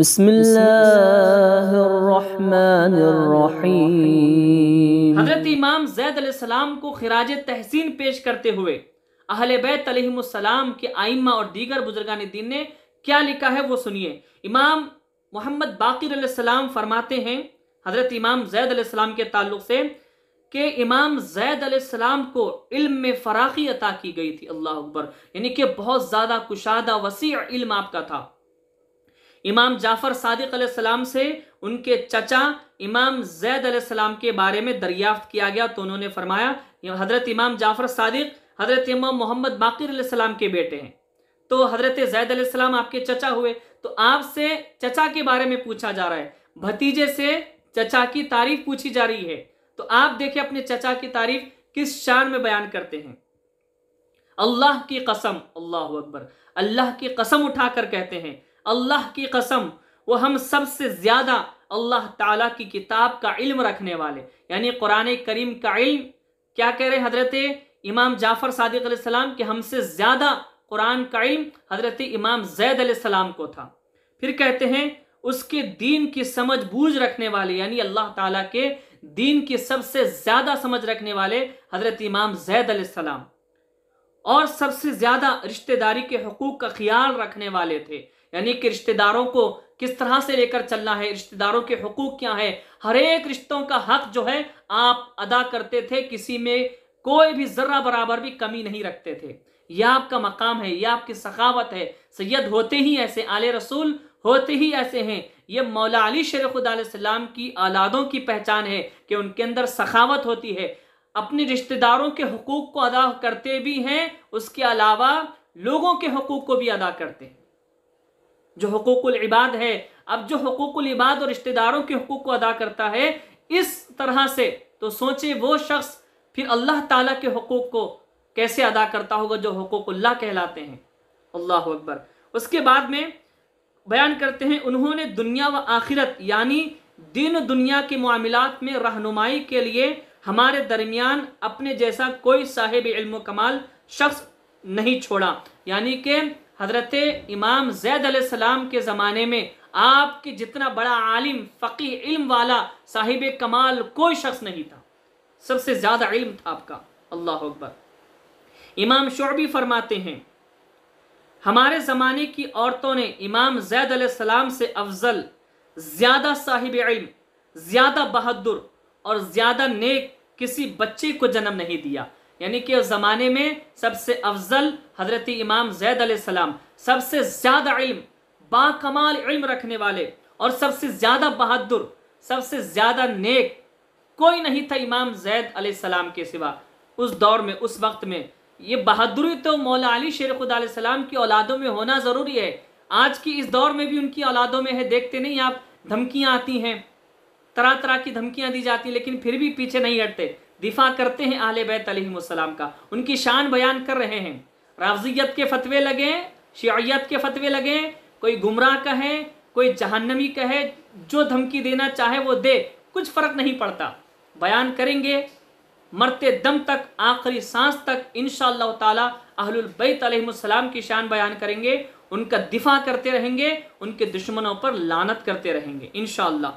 بسم الله الرحمन الرحيم हजरत इमाम जैद अलैहिस्सलाम को खिराज तहसीन पेश करते हुए अहले बैत अलैहिस्सलाम के आइम्मा और दीगर बुजुर्गान दीन ने क्या लिखा है वो सुनिए इमाम मोहम्मद बाकिर अलैहिस्सलाम फरमाते हैं हजरत इमाम जैद अलैहिस्सलाम के ताल्लुक से कि इमाम जैद अलैहिस्सलाम को इल्म में फराखी अता की गई थी अल्लाह अकबर यानी कि बहुत ज़्यादा कुशादा वसी इल्म आपका था इमाम जाफर सादिक सलाम से उनके चचा इमाम जैद सलाम के बारे में दरियाफ्त किया गया तो उन्होंने फरमाया हज़रत इमाम जाफर सादिक हज़रत इमाम मोहम्मद बाकी सलाम के बेटे हैं तो हज़रत जैद सलाम आपके चचा हुए तो आपसे चचा के बारे में पूछा जा रहा है भतीजे से चचा की तारीफ पूछी जा रही है तो आप देखिए अपने चचा की तारीफ किस शान में बयान करते हैं अल्लाह की कसम अल्लाह अकबर अल्लाह की कसम उठाकर कहते हैं अल्लाह की कसम वो हम सबसे ज़्यादा अल्लाह ताला की किताब का इल्म रखने वाले यानी कुरान करीम का इल्म क्या कह रहे हजरत इमाम जाफ़र सदक सलाम के हमसे ज़्यादा कुरान का इल्म हजरत इमाम जैद सलाम को था फिर कहते हैं उसके दीन की समझ बूझ रखने वाले यानी अल्लाह ताला के दीन की सबसे ज़्यादा समझ रखने वाले हजरत इमाम जैद सलाम और सबसे ज्यादा रिश्तेदारी के हकूक का ख्याल रखने वाले थे यानी कि रिश्तेदारों को किस तरह से लेकर चलना है रिश्तेदारों के हकूक क्या है हर एक रिश्तों का हक जो है आप अदा करते थे किसी में कोई भी ज़र्रा बराबर भी कमी नहीं रखते थे यह आपका मकाम है यह आपकी सखावत है सैयद होते ही ऐसे आले रसूल होते ही ऐसे हैं ये मौला अली शेर खुद की औलादों की पहचान है कि उनके अंदर सखावत होती है अपने रिश्तेदारों के हकूक़ को अदा करते भी हैं उसके अलावा लोगों के हकूक़ को भी अदा करते हैं जो इबाद है अब जो हकूक इबाद और रिश्तेदारों के हकूक़ को अदा करता है इस तरह से तो सोचे वो शख्स फिर अल्लाह ताला के हकूक़ को कैसे अदा करता होगा जो अल्लाह कहलाते हैं अल्लाह अकबर उसके बाद में बयान करते हैं उन्होंने दुनिया व आखिरत यानी दिन दुनिया के मामलों में रहनुमाई के लिए हमारे दरमियान अपने जैसा कोई साहिब इल्म कमाल शख्स नहीं छोड़ा यानी कि हजरत इमाम जैद सलाम के ज़माने में आपके जितना बड़ा आलिम फ़कीह इल्म वाला साहिब कमाल कोई शख्स नहीं था सबसे ज़्यादा इल्म था आपका अल्लाह अकबर इमाम शोबी फरमाते हैं हमारे ज़माने की औरतों ने इमाम जैद सलाम से अफजल ज़्यादा साहिब इल्म ज़्यादा बहादुर और ज़्यादा नेक किसी बच्चे को जन्म नहीं दिया यानी कि उस ज़माने में सबसे अफजल हज़रत इमाम जैद सलाम सबसे ज़्यादा इल्म बाकमाल इल्म रखने वाले और सबसे ज़्यादा बहादुर सबसे ज़्यादा नेक कोई नहीं था इमाम जैद सलाम के सिवा उस दौर में उस वक्त में ये बहादुरी तो मौला अली शेर सलाम की औलादों में होना ज़रूरी है आज की इस दौर में भी उनकी औलादों में है देखते नहीं आप धमकियाँ आती हैं तरह तरह की धमकियां दी जाती लेकिन फिर भी पीछे नहीं हटते दिफा करते हैं आल बैत अलैहिस्सलाम का उनकी शान बयान कर रहे हैं राफजियत के फतवे लगे शियात के फतवे लगे कोई गुमराह कहे कोई जहन्नमी कहे जो धमकी देना चाहे वो दे कुछ फ़र्क नहीं पड़ता बयान करेंगे मरते दम तक आखिरी सांस तक इन शहलबैत अहलबैत की शान बयान करेंगे उनका दिफा करते रहेंगे उनके दुश्मनों पर लानत करते रहेंगे इन